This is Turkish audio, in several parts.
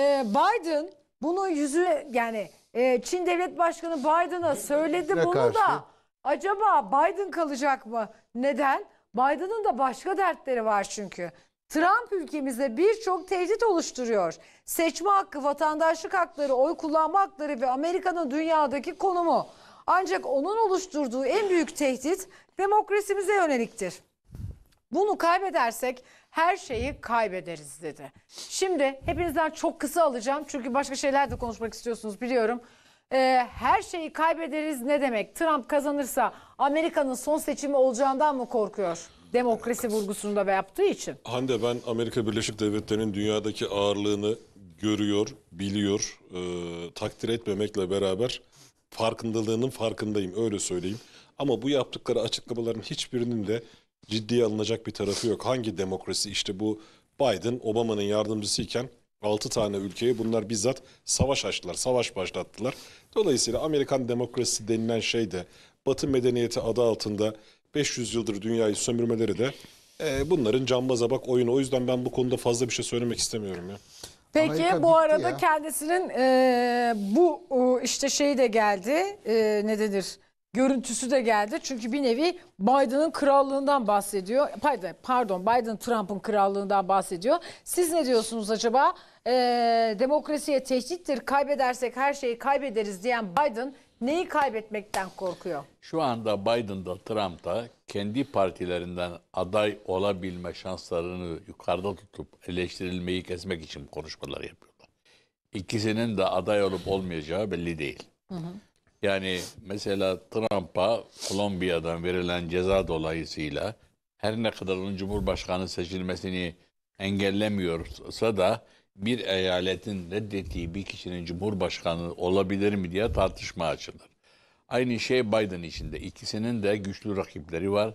e, Biden bunu yüzü yani e, Çin Devlet Başkanı Biden'a söyledi Ne bunu karşı? da acaba Biden kalacak mı? Neden? Biden'ın da başka dertleri var çünkü. Trump ülkemizde birçok tehdit oluşturuyor. Seçme hakkı, vatandaşlık hakları, oy kullanma hakları ve Amerika'nın dünyadaki konumu. Ancak onun oluşturduğu en büyük tehdit demokrasimize yöneliktir. Bunu kaybedersek her şeyi kaybederiz dedi. Şimdi hepinizden çok kısa alacağım çünkü başka şeyler de konuşmak istiyorsunuz biliyorum. Ee, her şeyi kaybederiz ne demek? Trump kazanırsa Amerika'nın son seçimi olacağından mı korkuyor? Demokrasi vurgusunu da yaptığı için. Hande ben Amerika Birleşik Devletleri'nin dünyadaki ağırlığını görüyor, biliyor, e, takdir etmemekle beraber farkındalığının farkındayım öyle söyleyeyim. Ama bu yaptıkları açıklamaların hiçbirinin de ciddiye alınacak bir tarafı yok. Hangi demokrasi işte bu Biden Obama'nın yardımcısıyken 6 tane ülkeyi bunlar bizzat savaş açtılar, savaş başlattılar. Dolayısıyla Amerikan demokrasi denilen şey de Batı medeniyeti adı altında 500 yıldır dünyayı sömürmeleri de e, bunların cambaza bak oyunu. O yüzden ben bu konuda fazla bir şey söylemek istemiyorum ya. Peki Amerika bu arada ya. kendisinin e, bu e, işte şey de geldi. E, ne denir? görüntüsü de geldi. Çünkü bir nevi Biden'ın krallığından bahsediyor. Pardon Biden Trump'ın krallığından bahsediyor. Siz ne diyorsunuz acaba? E, demokrasiye tehdittir, kaybedersek her şeyi kaybederiz diyen Biden neyi kaybetmekten korkuyor? Şu anda Biden'da da kendi partilerinden aday olabilme şanslarını yukarıda tutup eleştirilmeyi kesmek için konuşmalar yapıyorlar. İkisinin de aday olup olmayacağı belli değil. Hı hı. Yani mesela Trump'a Kolombiya'dan verilen ceza dolayısıyla her ne kadar onun cumhurbaşkanı seçilmesini engellemiyorsa da bir eyaletin reddettiği bir kişinin cumhurbaşkanı olabilir mi diye tartışma açılır. Aynı şey Biden içinde. İkisinin de güçlü rakipleri var.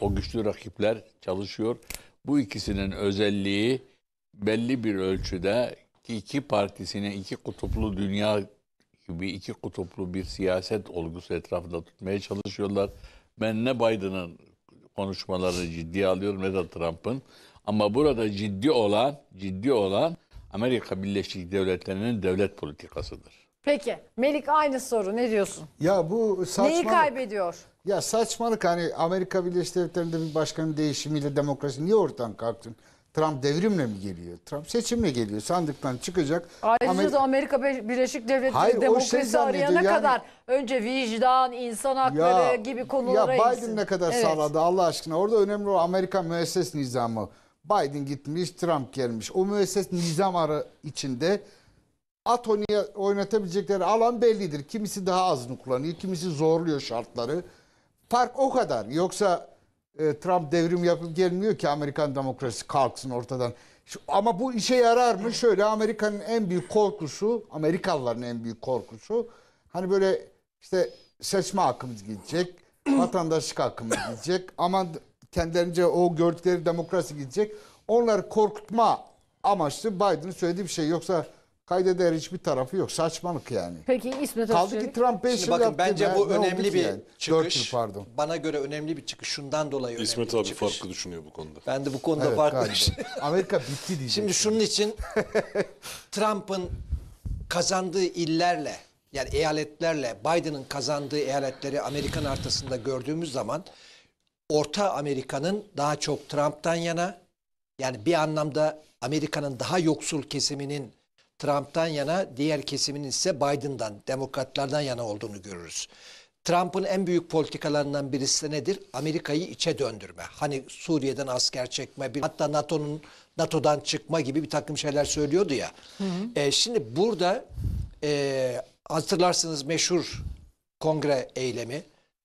O güçlü rakipler çalışıyor. Bu ikisinin özelliği belli bir ölçüde iki partisine, iki kutuplu dünya bir iki kutuplu bir siyaset olgusu etrafında tutmaya çalışıyorlar. Ben ne Biden'ın konuşmalarını ciddiye alıyorum ne de Trump'ın. Ama burada ciddi olan, ciddi olan Amerika Birleşik Devletleri'nin devlet politikasıdır. Peki Melik aynı soru ne diyorsun? Ya bu saçmalık. Neyi kaybediyor? Ya saçmalık hani Amerika Birleşik Devletleri'nde bir başkanın değişimiyle demokrasi niye ortadan kalktın? Trump devrimle mi geliyor? Trump seçimle geliyor. Sandıktan çıkacak. Ayrıca Amerika, da Amerika Birleşik Devletleri şey demokrasi arayana yani, kadar önce vicdan, insan hakları ya, gibi konulara Ya Biden ne kadar evet. sağladı Allah aşkına. Orada önemli o Amerika müesses nizamı. Biden gitmiş, Trump gelmiş. O müesses nizam arı içinde at oynatabilecekleri alan bellidir. Kimisi daha azını kullanıyor, kimisi zorluyor şartları. Fark o kadar. Yoksa e, Trump devrim yapıp gelmiyor ki Amerikan demokrasi kalksın ortadan. Ama bu işe yarar mı? Şöyle Amerika'nın en büyük korkusu, Amerikalıların en büyük korkusu hani böyle işte seçme akımız gidecek, vatandaşlık hakkımız gidecek. ama kendilerince o gördükleri demokrasi gidecek. Onları korkutma amaçlı Biden'ın söylediği bir şey. Yoksa kaydeder hiçbir tarafı yok. Saçmalık yani. Peki İsmet Kaldı ki Trump 5 yıl yaptı. bence bu Ne önemli bir yani? Dört çıkış. yıl pardon. Bana göre önemli bir çıkış. Şundan dolayı İsmet önemli abi bir çıkış. farklı düşünüyor bu konuda. Ben de bu konuda Evet, farklı düşünüyorum. Amerika bitti diyecek. Şimdi şunun için Trump'ın kazandığı illerle yani eyaletlerle Biden'ın kazandığı eyaletleri Amerikan haritasında gördüğümüz zaman Orta Amerika'nın daha çok Trump'tan yana yani bir anlamda Amerika'nın daha yoksul kesiminin Trump'tan yana, diğer kesimin ise Biden'dan, demokratlardan yana olduğunu görürüz. Trump'ın en büyük politikalarından birisi nedir? Amerika'yı içe döndürme. Hani Suriye'den asker çekme, bir, hatta NATO'nun NATO'dan çıkma gibi bir takım şeyler söylüyordu ya. Hı hı. E, şimdi burada e, hatırlarsınız meşhur kongre eylemi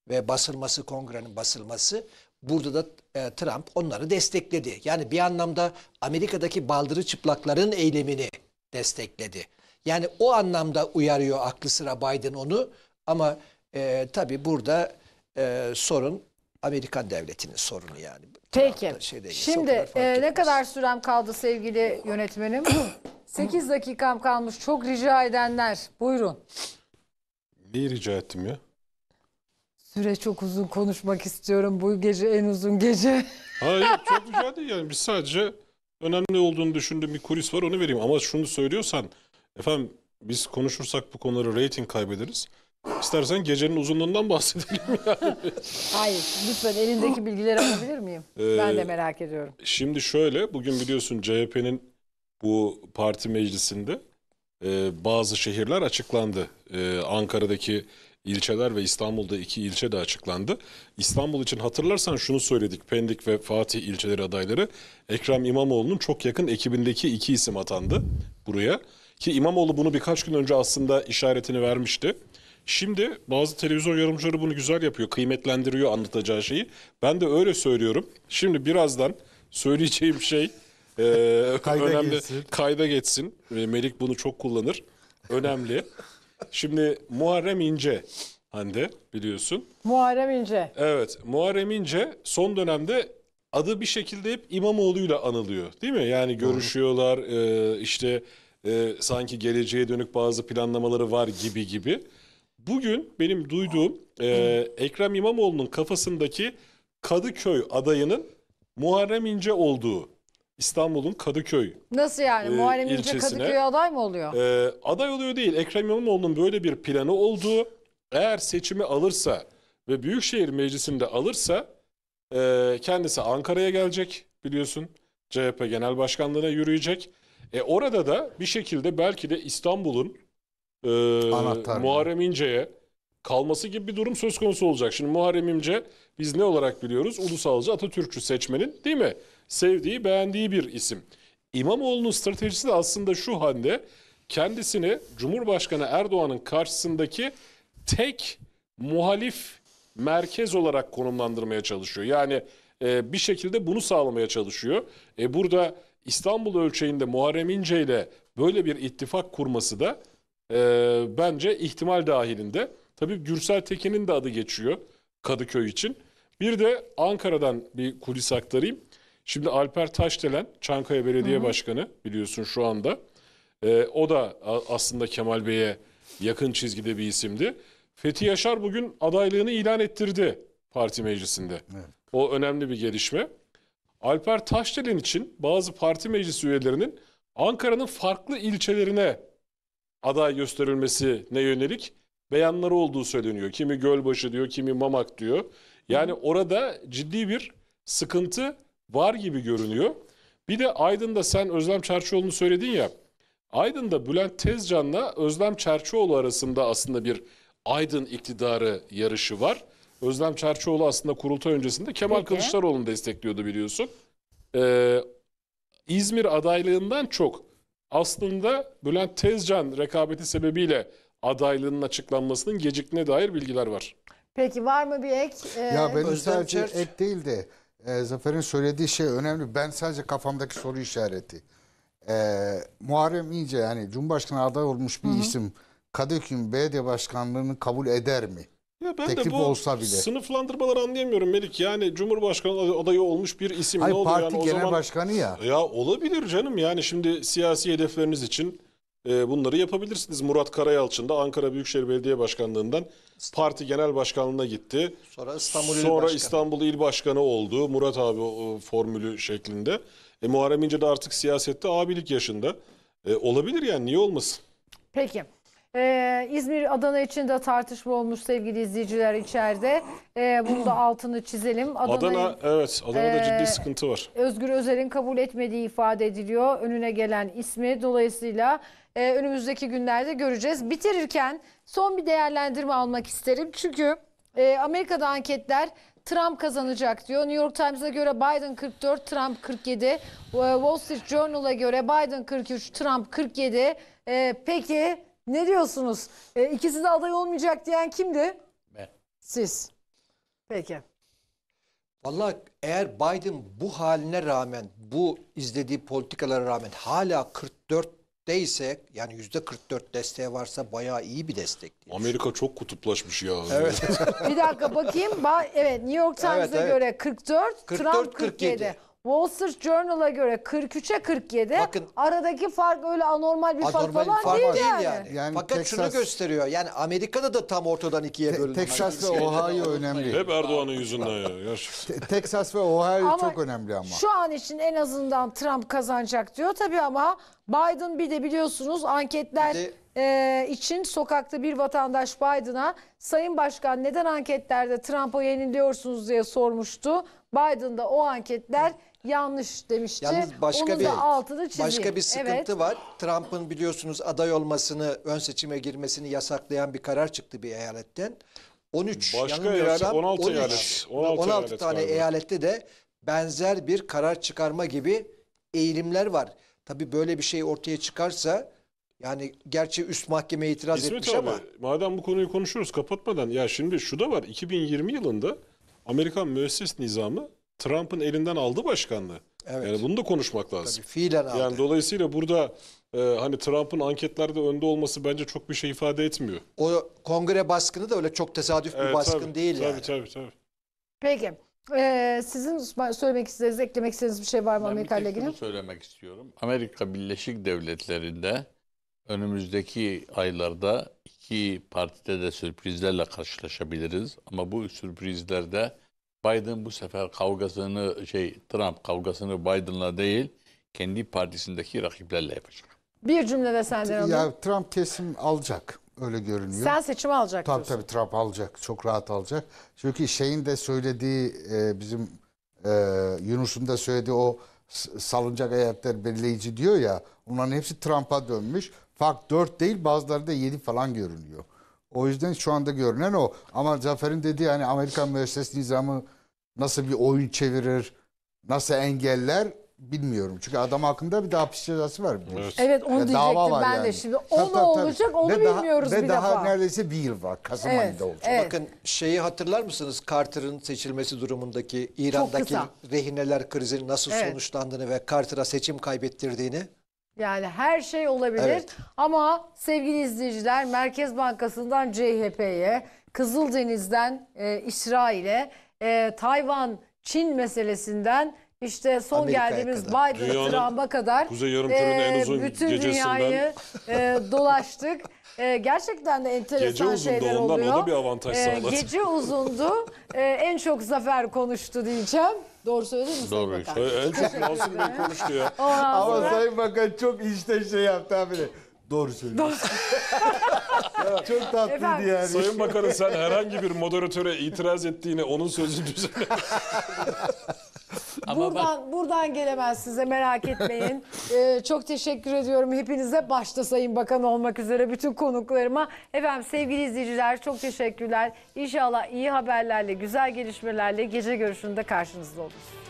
ve basılması, kongrenin basılması. Burada da e, Trump onları destekledi. Yani bir anlamda Amerika'daki baldırı çıplakların eylemini destekledi. Yani o anlamda uyarıyor aklı sıra Biden onu ama e, tabii burada e, sorun Amerikan devletinin sorunu yani. Peki. Şeyde, Şimdi e, ne kadar sürem kaldı sevgili yönetmenim? 8 dakikam kalmış. Çok rica edenler. Buyurun. Neyi rica ettim ya? Süre çok uzun konuşmak istiyorum. Bu gece en uzun gece. Hayır çok rica değil yani. Biz sadece önemli olduğunu düşündüğüm bir kulis var onu vereyim. Ama şunu söylüyorsan efendim biz konuşursak bu konuları reyting kaybederiz. İstersen gecenin uzunluğundan bahsedelim yani. Hayır, lütfen elindeki bilgileri alabilir miyim? Ee, ben de merak ediyorum. Şimdi şöyle, bugün biliyorsun CHP'nin bu parti meclisinde e, bazı şehirler açıklandı. E, Ankara'daki ilçeler ve İstanbul'da iki ilçe de açıklandı. İstanbul için hatırlarsan şunu söyledik. Pendik ve Fatih ilçeleri adayları Ekrem İmamoğlu'nun çok yakın ekibindeki iki isim atandı buraya. Ki İmamoğlu bunu birkaç gün önce aslında işaretini vermişti. Şimdi bazı televizyon yorumcuları bunu güzel yapıyor, kıymetlendiriyor anlatacağı şeyi. Ben de öyle söylüyorum. Şimdi birazdan söyleyeceğim şey e, kayda önemli geçsin. kayda geçsin. E, Melik bunu çok kullanır. Önemli. Şimdi Muharrem İnce Hande biliyorsun. Muharrem İnce. Evet Muharrem İnce son dönemde adı bir şekilde hep İmamoğlu'yla anılıyor değil mi? Yani görüşüyorlar e, işte e, sanki geleceğe dönük bazı planlamaları var gibi gibi. Bugün benim duyduğum e, Ekrem İmamoğlu'nun kafasındaki Kadıköy adayının Muharrem İnce olduğu İstanbul'un Kadıköy Nasıl yani? e, Muharrem İnce Kadıköy'e aday mı oluyor? e, aday oluyor değil. Ekrem İmamoğlu'nun böyle bir planı olduğu eğer seçimi alırsa ve Büyükşehir Meclisi'nde alırsa e, kendisi Ankara'ya gelecek biliyorsun. CHP Genel Başkanlığı'na yürüyecek. E, orada da bir şekilde belki de İstanbul'un e, Muharrem İnce'ye kalması gibi bir durum söz konusu olacak. Şimdi Muharrem İnce biz ne olarak biliyoruz? Ulusalcı Atatürkçü seçmenin değil mi? sevdiği, beğendiği bir isim. İmamoğlu'nun stratejisi de aslında şu halde kendisini Cumhurbaşkanı Erdoğan'ın karşısındaki tek muhalif merkez olarak konumlandırmaya çalışıyor. Yani e, bir şekilde bunu sağlamaya çalışıyor. E, burada İstanbul ölçeğinde Muharrem İnce ile böyle bir ittifak kurması da e, bence ihtimal dahilinde. Tabii Gürsel Tekin'in de adı geçiyor Kadıköy için. Bir de Ankara'dan bir kulis aktarayım. Şimdi Alper Taşdelen, Çankaya Belediye hı Başkanı biliyorsun şu anda. E, o da aslında Kemal Bey'e yakın çizgide bir isimdi. Fethi Yaşar bugün adaylığını ilan ettirdi parti meclisinde. Evet. O önemli bir gelişme. Alper Taşdelen için bazı parti meclis üyelerinin Ankara'nın farklı ilçelerine aday gösterilmesine yönelik beyanları olduğu söyleniyor. Kimi Gölbaşı diyor, kimi Mamak diyor. Yani orada ciddi bir sıkıntı var gibi görünüyor. Bir de Aydın'da sen Özlem Çerçioğlu'nu söyledin ya. Aydın'da Bülent Tezcan'la Özlem Çerçioğlu arasında aslında bir Aydın iktidarı yarışı var. Özlem Çerçioğlu aslında kurultay öncesinde Kemal Peki. Kılıçdaroğlu'nu destekliyordu biliyorsun. Ee, İzmir adaylığından çok aslında Bülent Tezcan rekabeti sebebiyle adaylığının açıklanmasının geciktiğine dair bilgiler var. Peki var mı bir ek? Ee, ya ben Özlem Çerç... ek değil de e, Zafer'in söylediği şey önemli. Ben sadece kafamdaki soru işareti. E, Muharrem İnce yani Cumhurbaşkanı aday olmuş bir Hı -hı. isim Kadıköy'ün belediye başkanlığını kabul eder mi? Ya ben Teklif de bu olsa bile. sınıflandırmaları anlayamıyorum Melik. Yani Cumhurbaşkanı adayı olmuş bir isim Hayır, ne oluyor? Parti yani genel o zaman... başkanı ya. Ya olabilir canım yani şimdi siyasi hedefleriniz için ee, bunları yapabilirsiniz. Murat Karayalçın da Ankara Büyükşehir Belediye Başkanlığından parti genel başkanlığına gitti. Sonra İstanbul Sonra İl Başkanı. İstanbul İl Başkanı oldu. Murat abi formülü şeklinde. E, Muharrem İnce de artık siyasette abilik yaşında. E, olabilir yani niye olmasın? Peki. Ee, İzmir Adana için de tartışma olmuş sevgili izleyiciler içeride. Ee, bunu da altını çizelim. Adana'yı- Adana evet Adana'da Ee, ciddi sıkıntı var. Özgür Özel'in kabul etmediği ifade ediliyor. Önüne gelen ismi dolayısıyla e, önümüzdeki günlerde göreceğiz. Bitirirken son bir değerlendirme almak isterim. Çünkü e, Amerika'da anketler Trump kazanacak diyor. New York Times'a göre Biden 44, Trump 47. Wall Street Journal'a göre Biden 43, Trump 47. E, peki ne diyorsunuz? E, ikisi de aday olmayacak diyen kimdi? Ben. Siz. Peki. Valla eğer Biden bu haline rağmen, bu izlediği politikalara rağmen hala 44 ise yani yüzde 44 desteği varsa bayağı iyi bir destek. değil. Amerika çok kutuplaşmış ya. Evet. Bir dakika bakayım. Ba- evet New York Times'a Evet, evet. göre 44, 44, Trump 47. 47. Wall Street Journal'a göre 43'e 47. Bakın, aradaki fark öyle anormal bir fark anormal falan fark değil, değil yani. yani. Fakat Texas, şunu gösteriyor. Yani Amerika'da da tam ortadan ikiye bölünüyor. Texas ve Ohio önemli. Hep Erdoğan'ın yüzünden ya. Texas ve Ohio çok önemli ama. Şu an için en azından Trump kazanacak diyor tabii ama Biden bir de biliyorsunuz anketler de, e, için sokakta bir vatandaş Biden'a Sayın Başkan neden anketlerde Trump'a yeniliyorsunuz diye sormuştu. Biden'da o anketler yanlış demişti. Yalnız başka Onun bir da altını çizeyim. başka bir sıkıntı evet. var. Trump'ın biliyorsunuz aday olmasını, ön seçime girmesini yasaklayan bir karar çıktı bir eyaletten. 13 başka eyalet, 16 13, eyalet, 16, 16 eyalet tane galiba. eyalette de benzer bir karar çıkarma gibi eğilimler var. Tabii böyle bir şey ortaya çıkarsa yani gerçi üst mahkeme itiraz İsmet etmiş abi, ama. Madem bu konuyu konuşuyoruz kapatmadan ya şimdi şu da var 2020 yılında Amerikan müesses nizamı Trump'ın elinden aldı başkanlığı. Evet. Yani bunu da konuşmak lazım. Tabii fiilen aldı. Yani dolayısıyla burada e, hani Trump'ın anketlerde önde olması bence çok bir şey ifade etmiyor. O kongre baskını da öyle çok tesadüf bir e, baskın tabii, değil tabii, yani. Tabii tabii tabii. Peki. Ee, sizin söylemek istediğiniz, eklemek istediğiniz bir şey var mı Amerika ile ilgili? söylemek istiyorum. Amerika Birleşik Devletleri'nde önümüzdeki aylarda iki partide de sürprizlerle karşılaşabiliriz. Ama bu sürprizlerde Biden bu sefer kavgasını şey Trump kavgasını Biden'la değil kendi partisindeki rakiplerle yapacak. Bir cümlede senden onu. Ya Trump kesim alacak öyle görünüyor. Sen seçim alacak Tabii diyorsun. tabii Trump alacak. Çok rahat alacak. Çünkü şeyin de söylediği e, bizim e, Yunus'un da söylediği o salıncak ayaklar belirleyici diyor ya onların hepsi Trump'a dönmüş. Fark 4 değil bazıları da 7 falan görünüyor. O yüzden şu anda görünen o. Ama Zafer'in dediği hani Amerikan müesses nizamı nasıl bir oyun çevirir, nasıl engeller bilmiyorum. Çünkü adam hakkında bir daha hapis cezası var. Evet, evet onu yani diyecektim ben yani. de şimdi. O tabii, ne olacak onu ve bilmiyoruz daha, bir daha defa. neredeyse bir yıl var. Kasım evet, ayında olacak. Evet. Bakın şeyi hatırlar mısınız? Carter'ın seçilmesi durumundaki İran'daki rehineler krizini nasıl evet. sonuçlandığını ve Carter'a seçim kaybettirdiğini? Yani her şey olabilir evet. ama sevgili izleyiciler Merkez Bankası'ndan CHP'ye, Kızıldeniz'den e, İsrail'e e, Tayvan, Çin meselesinden işte son Amerika'ya geldiğimiz Biden, Dünyanın Trump'a kadar Kuzey Yarımküre'nin en e, uzun bütün dünyayı e, dolaştık. E, gerçekten de enteresan Gece şeyler ondan, oluyor. o da bir avantaj e, sağladı. gece uzundu. E, en çok zafer konuştu diyeceğim. Doğru söyledin mi? Sayın Bakan? E, en çok Masum Bey konuştu ya. Ama Sayın Bakan çok işte şey yaptı abi. Doğru söylüyorsun. Çok tatlıydı yani. Sayın Bakanım sen herhangi bir moderatöre itiraz ettiğini onun sözünü düzenle. Ama buradan, bak... buradan gelemez size merak etmeyin. ee, çok teşekkür ediyorum hepinize. Başta Sayın Bakan olmak üzere bütün konuklarıma. Efendim sevgili izleyiciler çok teşekkürler. İnşallah iyi haberlerle, güzel gelişmelerle gece görüşünde karşınızda oluruz.